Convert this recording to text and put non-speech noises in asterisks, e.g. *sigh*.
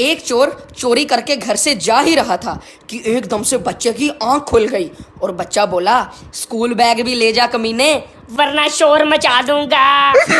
एक चोर चोरी करके घर से जा ही रहा था कि एकदम से बच्चे की आंख खुल गई और बच्चा बोला स्कूल बैग भी ले जा कमीने वरना शोर मचा दूंगा *laughs*